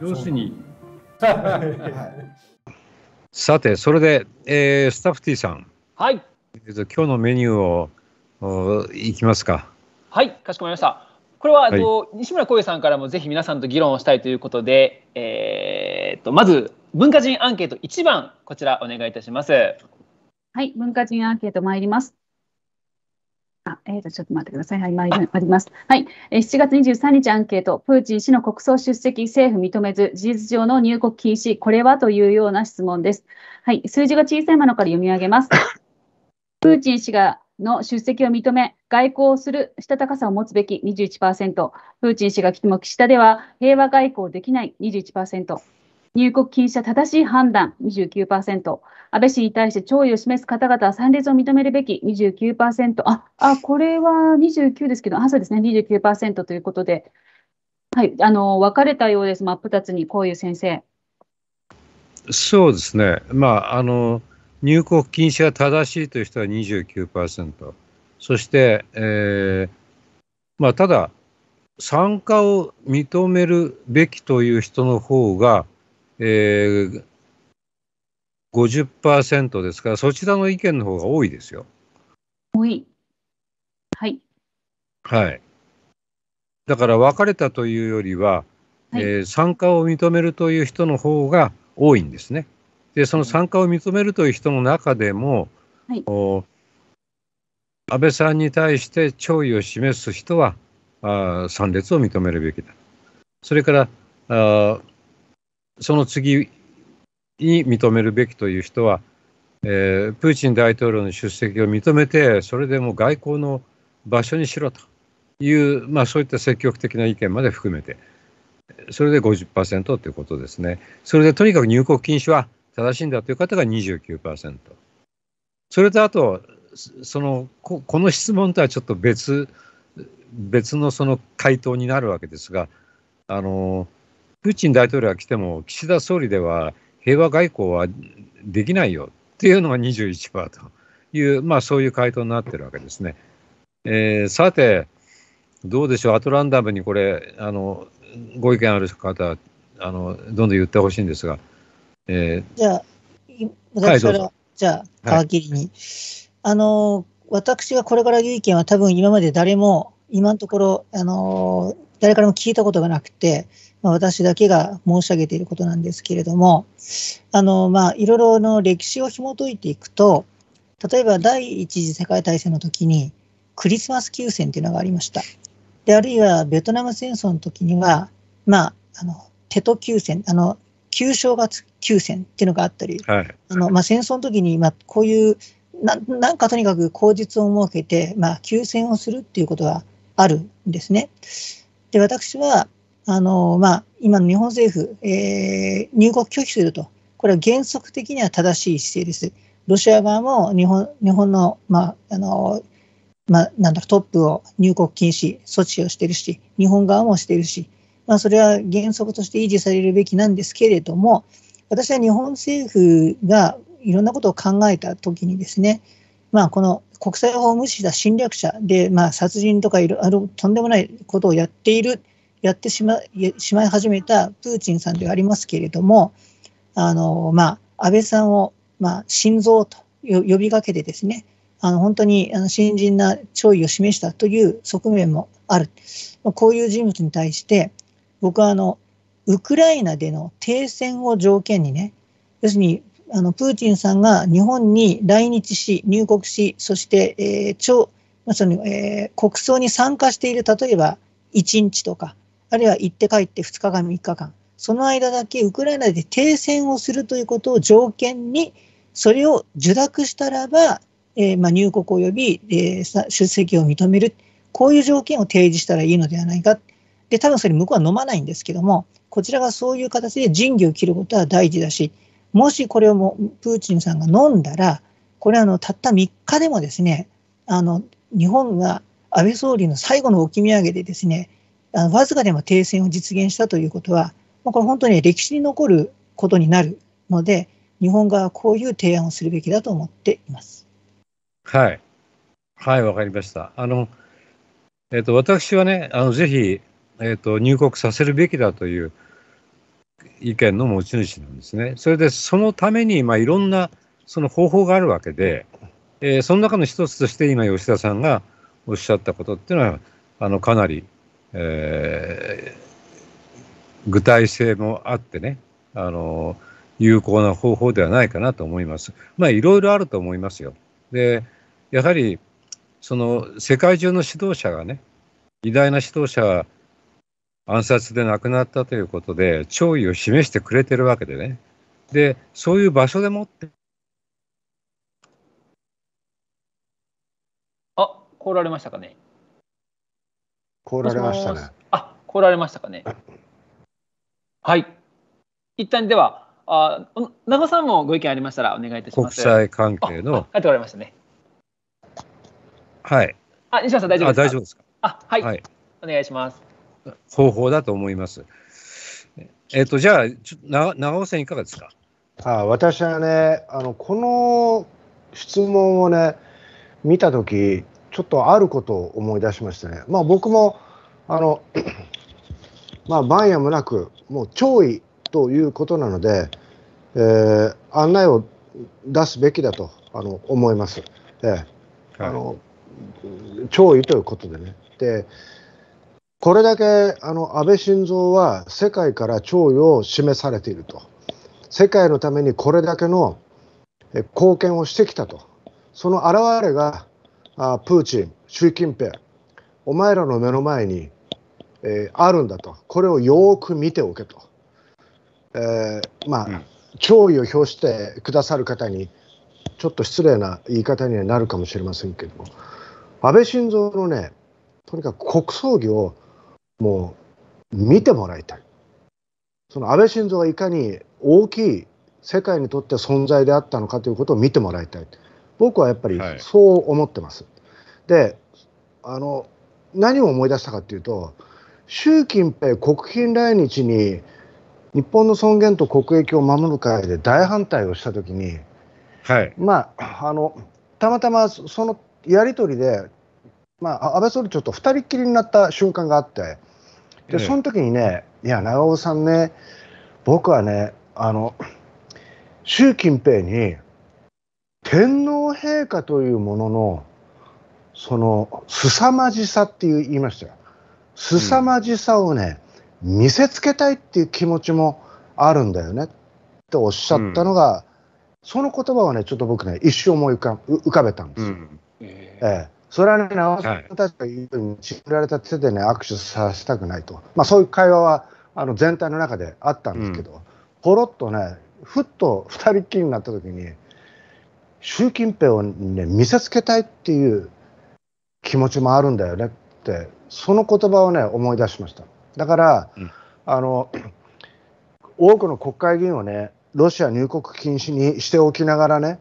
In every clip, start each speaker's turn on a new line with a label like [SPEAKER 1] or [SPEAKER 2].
[SPEAKER 1] 要するに。さて、それで、えー、スタッフ T さん。はい。えっと、今日のメニューをおいきますか。
[SPEAKER 2] はい、かしこまりました。これは、はい、と西村光栄さんからもぜひ皆さんと議論をしたいということで、えーと、とまず文化人アンケート1番こちらお願いいたします。はい、文化人アンケート参ります。えっ、ー、と、ちょっと待ってください。はい、今あります。はい、え7月23日アンケート、プーチン氏の国葬出席、政府認めず、事実上の入国禁止、これはというような質問です。はい、数字が小さいものから読み上げます。プーチン氏がの出席を認め、外交をするしたたかさを持つべき21%、プーチン氏が来ても岸田では平和外交できない21%、入国禁止は正しい判断29%、安倍氏に対して弔意を示す方々は参列を認めるべき29%、ああこれは29ですけど、あそうですね、29%ということで、はい、あの分かれたようです、真っ二つに、こういう先生。
[SPEAKER 1] そうですね、まああの、入国禁止が正しいという人は29%、そして、えーまあ、ただ、参加を認めるべきという人の方がえー、50%ですから、そちらの意見の方が多いですよ。
[SPEAKER 2] 多い。はい。
[SPEAKER 1] はい。だから別れたというよりは、はい、えー、参加を認めるという人の方が多いんですね。で、その参加を認めるという人の中でも、はい、お安倍さんに対して弔意を示す人はあ参列を認めるべきだ。それからあその次に認めるべきという人は、えー、プーチン大統領の出席を認めて、それでも外交の場所にしろという、まあ、そういった積極的な意見まで含めて、それで50%ということですね。それでとにかく入国禁止は正しいんだという方が29%。それとあと、そのここの質問とはちょっと別別のその回答になるわけですが、あのプーチン大統領が来ても、岸田総理では平和外交はできないよっていうのが21%という、まあ、そういう回答になってるわけですね。えー、さて、どうでしょう、アトランダムにこれ、あのご意見ある方あの、どんどん言ってほしいんですが。
[SPEAKER 3] えー、じゃあ、私から、はい、じゃあ、皮切りに、はい、あの。私がこれから言う意見は、多分今まで誰も、今のところ、あの誰からも聞いたことがなくて、まあ、私だけが申し上げていることなんですけれども、あの、まあ、いろいろの歴史を紐解いていくと、例えば第一次世界大戦の時に、クリスマス休戦というのがありました。で、あるいはベトナム戦争の時には、まあ、あの、テト休戦、あの、旧正月休戦っていうのがあったり、はい、あの、まあ、戦争の時に、まあ、こういうな、なんかとにかく口実を設けて、まあ、休戦をするっていうことがあるんですね。で、私は、あのまあ、今の日本政府、えー、入国拒否すると、これは原則的には正しい姿勢です。ロシア側も日本日本の,、まああのまあ、なんだトップを入国禁止措置をしているし、日本側もしているし、まあ、それは原則として維持されるべきなんですけれども、私は日本政府がいろんなことを考えたときにですね、まあ、この国際法を無視した侵略者で、まあ、殺人とかいろあのとんでもないことをやっている、やってしましまい始めたプーチンさんではありますけれども、あのまあ、安倍さんを、まあ、心臓と呼びかけてですね、あの本当にあの新人な弔意を示したという側面もある、こういう人物に対して、僕はあのウクライナでの停戦を条件にね、要するにあのプーチンさんが日本に来日し、入国し、そして、えー、超まそのえー、国葬に参加している、例えば1日とか、あるいは行って帰って2日間、3日間、その間だけウクライナで停戦をするということを条件に、それを受諾したらば、えー、まあ、入国及び、えー、出席を認める、こういう条件を提示したらいいのではないか。で、多分それ向こうは飲まないんですけども、こちらがそういう形で仁義を切ることは大事だし、もしこれをもプーチンさんが飲んだら、これはあのたった3日でもですね、あの日本が安倍総理の最後の置き土産でですね、あのわずかでも停戦を実現したということは、これ本当に歴史に残ることになるので、日本側はこういう提案をするべきだと思っています。
[SPEAKER 4] は
[SPEAKER 1] い、はい、わかりました。あの、えっ、ー、と、私はね、あの、ぜひ、えっ、ー、と、入国させるべきだという、意見の持ち主なんですね。それでそのために、まあ、いろんなその方法があるわけで、えー、その中の一つとして今吉田さんがおっしゃったことっていうのはあのかなり、えー、具体性もあってねあの有効な方法ではないかなと思います。まあいろいろあると思いますよ。でやはりその世界中の指導者がね偉大な指導者暗殺で亡くなったということで、弔意を示してくれてるわけでね。で、そういう場所でもって。
[SPEAKER 2] あ、来られましたかね。
[SPEAKER 4] 来
[SPEAKER 1] られましたね。
[SPEAKER 2] あ、来られましたかね。はい。一旦では、あ、長尾さんもご意見ありましたらお願いいたします。国際
[SPEAKER 1] 関係の。帰ってこられましたね。はい。
[SPEAKER 2] あ、西川さん大丈夫ですか。あ、大丈夫ですか。あ、はい、はい、お願いします。
[SPEAKER 1] 方法だと思います。えっ、と、じゃあ、ちょ長長尾さん、いかがですか
[SPEAKER 4] あ私はねあの、この質問をね、見たとき、ちょっとあることを思い出しましたね。まあ、僕もあの、まあ、晩夜もなく、もう潮位ということなので、えー、案内を出すべきだとあの思います。えー、はい、あの潮位ということでね。でこれだけあの安倍晋三は世界から弔意を示されていると、世界のためにこれだけの貢献をしてきたと、その表れがあプーチン、習近平、お前らの目の前に、えー、あるんだと、これをよく見ておけと、えー、まあ、弔意を表してくださる方に、ちょっと失礼な言い方にはなるかもしれませんけども、安倍晋三のね、とにかく国葬儀をもう見てもらいたい。その安倍晋三がいかに大きい世界にとって存在であったのかということを見てもらいたい。僕はやっぱりそう思ってます。はい、で、あの、何を思い出したかというと、習近平国賓来日に日本の尊厳と国益を守る会で大反対をしたときに、はい、まあ、あの、たまたまそのやり取りでまあ、安倍総理ちょっと2人きりになった瞬間があってでその時にね、ええ、いや長尾さんね僕はねあの習近平に天皇陛下というもののその凄まじさっていう言いましたよ凄まじさをね、うん、見せつけたいっていう気持ちもあるんだよねっておっしゃったのが、うん、その言葉をねちょっと僕ね一瞬思い浮かべたんですよ。うん、ええそれはね、直人たちが言うように、ちぐられた手でね、握手させたくないと、まあ、そういう会話はあの全体の中であったんですけど、うん、ほろっとね、ふっと二人っきりになった時に、習近平を、ね、見せつけたいっていう気持ちもあるんだよねって、その言葉をね、思い出しました。だから、うん、あの多くの国会議員をね、ロシア入国禁止にしておきながらね、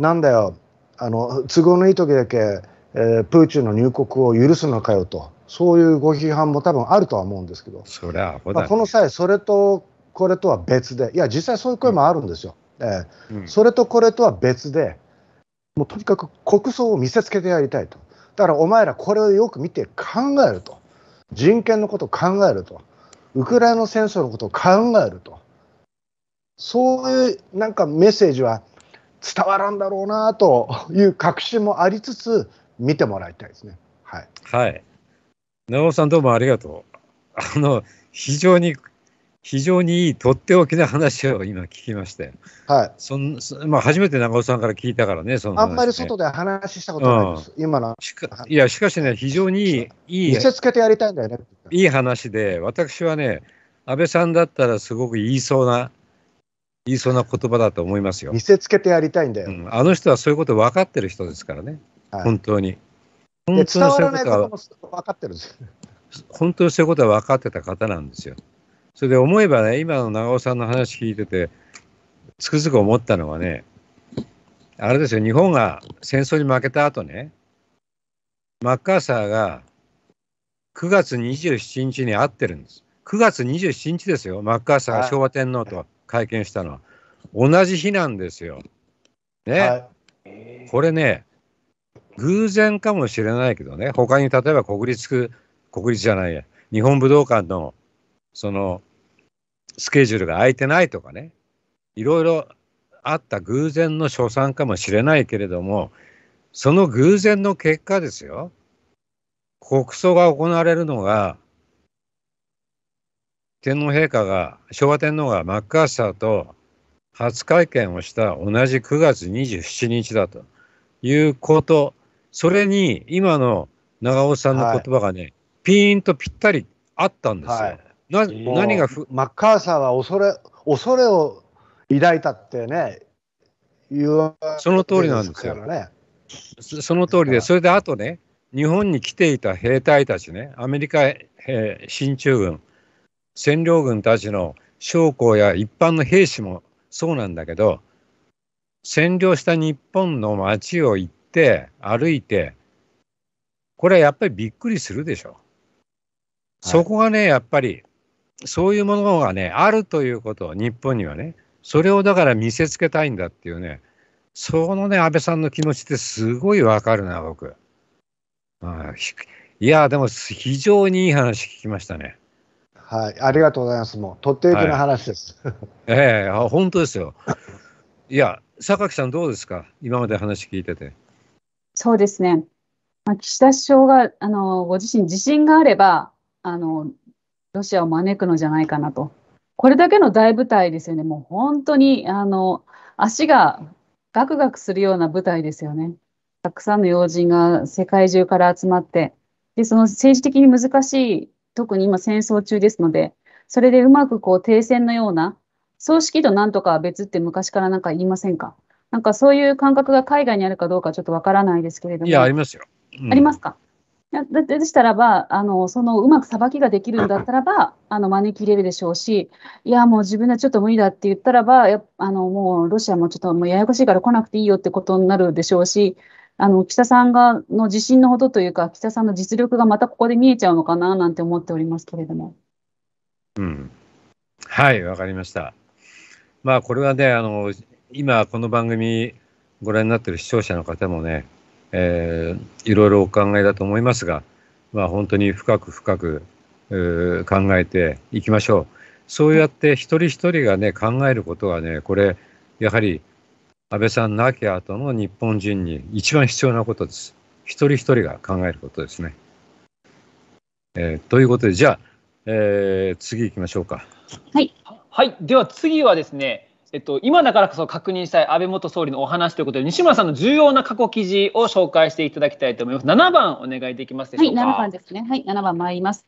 [SPEAKER 4] なんだよ、あの都合のいい時だけえー、プーチンの入国を許すのかよと、そういうご批判も多分あるとは思うんですけど、そりゃ、ね、まあ、この際、それとこれとは別で、いや、実際そういう声もあるんですよ、うん、えー、うん、それとこれとは別で、もうとにかく国葬を見せつけてやりたいと、だからお前ら、これをよく見て考えると、人権のことを考えると、ウクライナ戦争のことを考えると、そういうなんかメッセージは伝わらんだろうなという確信もありつつ、見てもらいたいですね。は
[SPEAKER 1] い。はい。長尾さんどうもありがとう。あの、非常に、非常にいい、とっておきな話を今聞きまして。はい。そんまあ、初めて長尾さんから聞いたからね、その、ね、あんまり
[SPEAKER 4] 外で話したことないです。うん、今の。
[SPEAKER 1] いや、しかしね、非常にいい。見せ
[SPEAKER 4] つけてやりたいんだよね。
[SPEAKER 1] いい話で、私はね、安倍さんだったらすごく言いそうな、言いそうな言葉だと思いますよ。見せ
[SPEAKER 4] つけてやりたいんだよ。うん、
[SPEAKER 1] あの人はそういうこと分かってる人ですからね。本当に。
[SPEAKER 4] 本当伝こと分
[SPEAKER 1] かってるんです本当にそういうことは分かってた方なんですよ。それで思えばね、今の長尾さんの話聞いてて、つくづく思ったのはね、あれですよ、日本が戦争に負けた後ね、マッカーサーが9月27日に会ってるんです。9月27日ですよ、マッカーサーが昭和天皇と会見したのは。同じ日なんですよ。ね。はい、これね、偶然かもしれないけどね、他に例えば国立、国立じゃないや、日本武道館のそのスケジュールが空いてないとかね、いろいろあった偶然の所産かもしれないけれども、その偶然の結果ですよ、国葬が行われるのが、天皇陛下が、昭和天皇がマッカーサーと初会見をした同じ9月27日だということそれに今の長尾さんの言葉がね、はい、ピーンとぴったりあ
[SPEAKER 4] ったんですよ。はい、な何がマッカーサーは恐れ恐れを抱いたってね、言わその通りなんですよ。ね、その
[SPEAKER 1] 通りで、それであとね、日本に来ていた兵隊たちね、アメリカ兵進駐軍、占領軍たちの将校や一般の兵士もそうなんだけど、占領した日本の町を行って、歩いて、これはやっぱりびっくりするでしょ。そこがね、やっぱり、そういうものがね、あるということ、日本にはね、それをだから見せつけたいんだっていうね、そのね、安倍さんの気持ちってすごいわかるな、僕。あいや、でも非常にいい話聞きましたね。
[SPEAKER 4] はい、ありがとうございます。もう、とっておきの話です。はい、
[SPEAKER 1] ええー、本当ですよ。いや、榊さんどうですか今まで話聞いてて。
[SPEAKER 2] そうですね。まあ、岸田首相があのご自身自信があればあのロシアを招くのじゃないかなと。これだけの大舞台ですよね。もう本当にあの足がガクガクするような舞台ですよね。たくさんの要人が世界中から集まって、でその政治的に難しい、特に今戦争中ですので、それでうまくこう停戦のような、葬式となんとかは別って昔からなんか言いませんかなんかそういう感覚が海外にあるかどうかちょっとわからないですけれども。い
[SPEAKER 1] や、ありますよ。うん、あります
[SPEAKER 2] か。でしたらばあのそのうまくさばきができるんだったらば あの招き入れるでしょうしいやもう自分はちょっと無理だって言ったらばやあのもうロシアもちょっともうややこしいから来なくていいよってことになるでしょうしあの岸田さんがの自信のほどというか岸田さんの実力がまたここで見えちゃうのかななんて思っておりますけれども。
[SPEAKER 1] うん、はいわかりました。まあこれはねあの今この番組ご覧になってる視聴者の方もね、えー、いろいろお考えだと思いますが、まあ、本当に深く深く考えていきましょう。そうやって一人一人がね考えることはねこれやはり安倍さん亡き後の日本人に一番必要なことです。一人一人が考えることですね。えー、ということでじゃあ、えー、次行きましょうか。
[SPEAKER 2] はい、はい、では次はですねえっと、今だからこそ確認したい安倍元総理のお話ということで、西村さんの重要な過去記事を紹介していただきたいと思います。7番お願いできますでしょうか。はい、7番ですね。はい、7番参ります。